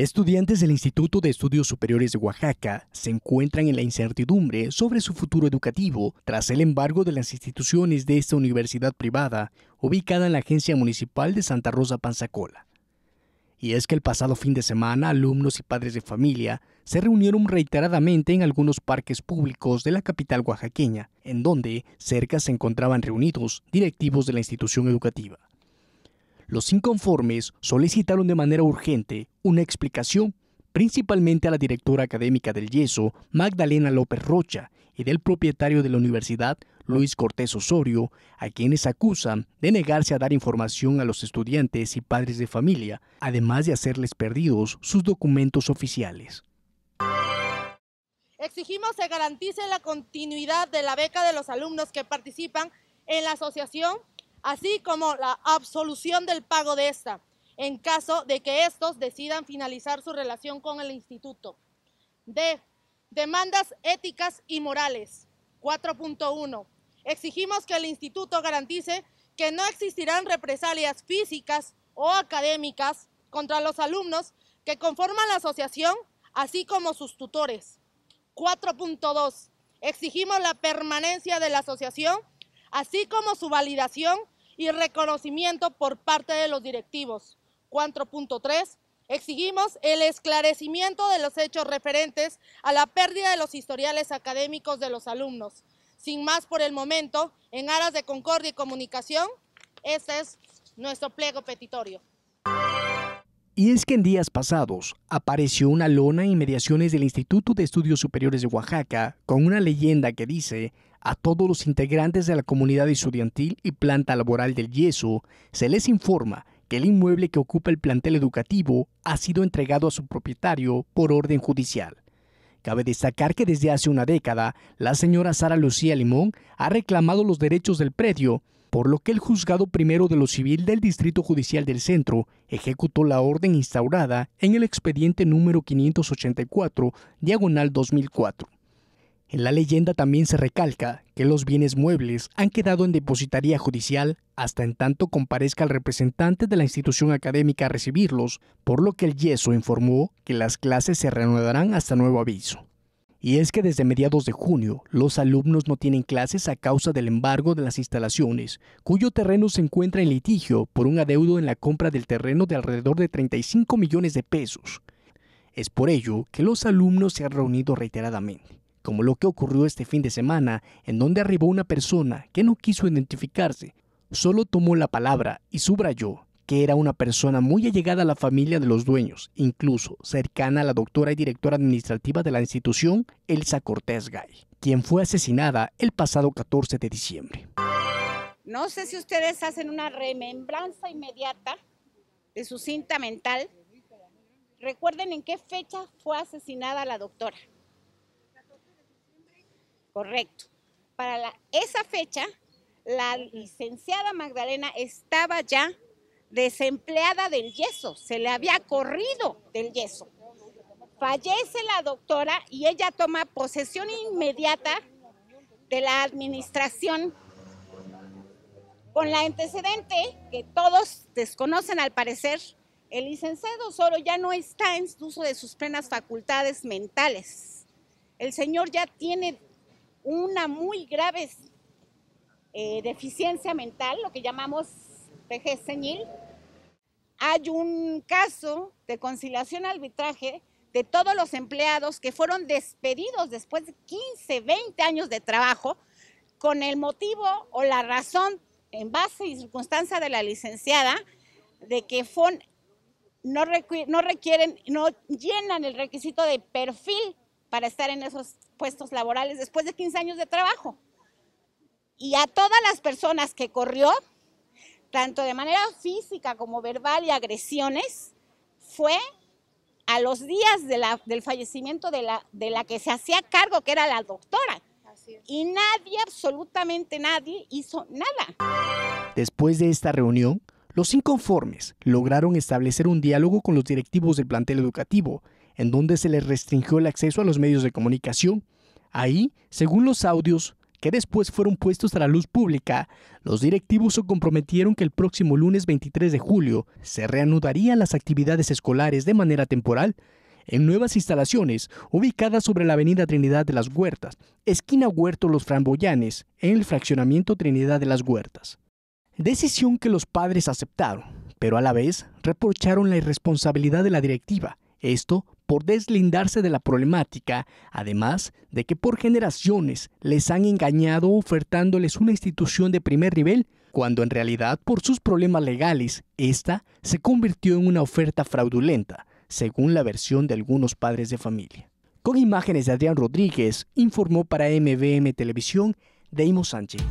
Estudiantes del Instituto de Estudios Superiores de Oaxaca se encuentran en la incertidumbre sobre su futuro educativo tras el embargo de las instituciones de esta universidad privada ubicada en la Agencia Municipal de Santa Rosa Panzacola. Y es que el pasado fin de semana alumnos y padres de familia se reunieron reiteradamente en algunos parques públicos de la capital oaxaqueña, en donde cerca se encontraban reunidos directivos de la institución educativa. Los inconformes solicitaron de manera urgente una explicación, principalmente a la directora académica del Yeso, Magdalena López Rocha, y del propietario de la universidad, Luis Cortés Osorio, a quienes acusan de negarse a dar información a los estudiantes y padres de familia, además de hacerles perdidos sus documentos oficiales. Exigimos se garantice la continuidad de la beca de los alumnos que participan en la asociación así como la absolución del pago de esta, en caso de que estos decidan finalizar su relación con el instituto. D. Demandas éticas y morales. 4.1. Exigimos que el instituto garantice que no existirán represalias físicas o académicas contra los alumnos que conforman la asociación, así como sus tutores. 4.2. Exigimos la permanencia de la asociación, así como su validación y reconocimiento por parte de los directivos. 4.3. Exigimos el esclarecimiento de los hechos referentes a la pérdida de los historiales académicos de los alumnos. Sin más por el momento, en aras de concordia y comunicación, este es nuestro pliego petitorio. Y es que en días pasados apareció una lona en mediaciones del Instituto de Estudios Superiores de Oaxaca con una leyenda que dice a todos los integrantes de la comunidad estudiantil y planta laboral del yeso se les informa que el inmueble que ocupa el plantel educativo ha sido entregado a su propietario por orden judicial. Cabe destacar que desde hace una década la señora Sara Lucía Limón ha reclamado los derechos del predio por lo que el juzgado primero de lo civil del Distrito Judicial del Centro ejecutó la orden instaurada en el expediente número 584, diagonal 2004. En la leyenda también se recalca que los bienes muebles han quedado en depositaría judicial hasta en tanto comparezca el representante de la institución académica a recibirlos, por lo que el yeso informó que las clases se reanudarán hasta nuevo aviso. Y es que desde mediados de junio, los alumnos no tienen clases a causa del embargo de las instalaciones, cuyo terreno se encuentra en litigio por un adeudo en la compra del terreno de alrededor de 35 millones de pesos. Es por ello que los alumnos se han reunido reiteradamente, como lo que ocurrió este fin de semana, en donde arribó una persona que no quiso identificarse, solo tomó la palabra y subrayó que era una persona muy allegada a la familia de los dueños, incluso cercana a la doctora y directora administrativa de la institución, Elsa Cortés Gay, quien fue asesinada el pasado 14 de diciembre. No sé si ustedes hacen una remembranza inmediata de su cinta mental. Recuerden en qué fecha fue asesinada la doctora. Correcto. Para esa fecha, la licenciada Magdalena estaba ya desempleada del yeso, se le había corrido del yeso. Fallece la doctora y ella toma posesión inmediata de la administración con la antecedente que todos desconocen al parecer, el licenciado Soro ya no está en uso de sus plenas facultades mentales. El señor ya tiene una muy grave eh, deficiencia mental, lo que llamamos señil. Hay un caso de conciliación arbitraje de todos los empleados que fueron despedidos después de 15, 20 años de trabajo con el motivo o la razón en base y circunstancia de la licenciada de que no, no requieren, no llenan el requisito de perfil para estar en esos puestos laborales después de 15 años de trabajo. Y a todas las personas que corrió, tanto de manera física como verbal y agresiones, fue a los días de la, del fallecimiento de la, de la que se hacía cargo, que era la doctora. Y nadie, absolutamente nadie, hizo nada. Después de esta reunión, los inconformes lograron establecer un diálogo con los directivos del plantel educativo, en donde se les restringió el acceso a los medios de comunicación. Ahí, según los audios, que después fueron puestos a la luz pública, los directivos se comprometieron que el próximo lunes 23 de julio se reanudarían las actividades escolares de manera temporal en nuevas instalaciones ubicadas sobre la avenida Trinidad de las Huertas, esquina Huerto Los Framboyanes, en el fraccionamiento Trinidad de las Huertas. Decisión que los padres aceptaron, pero a la vez reprocharon la irresponsabilidad de la directiva, esto por deslindarse de la problemática, además de que por generaciones les han engañado ofertándoles una institución de primer nivel, cuando en realidad por sus problemas legales, esta se convirtió en una oferta fraudulenta, según la versión de algunos padres de familia. Con imágenes de Adrián Rodríguez, informó para MVM Televisión Deimo Sánchez.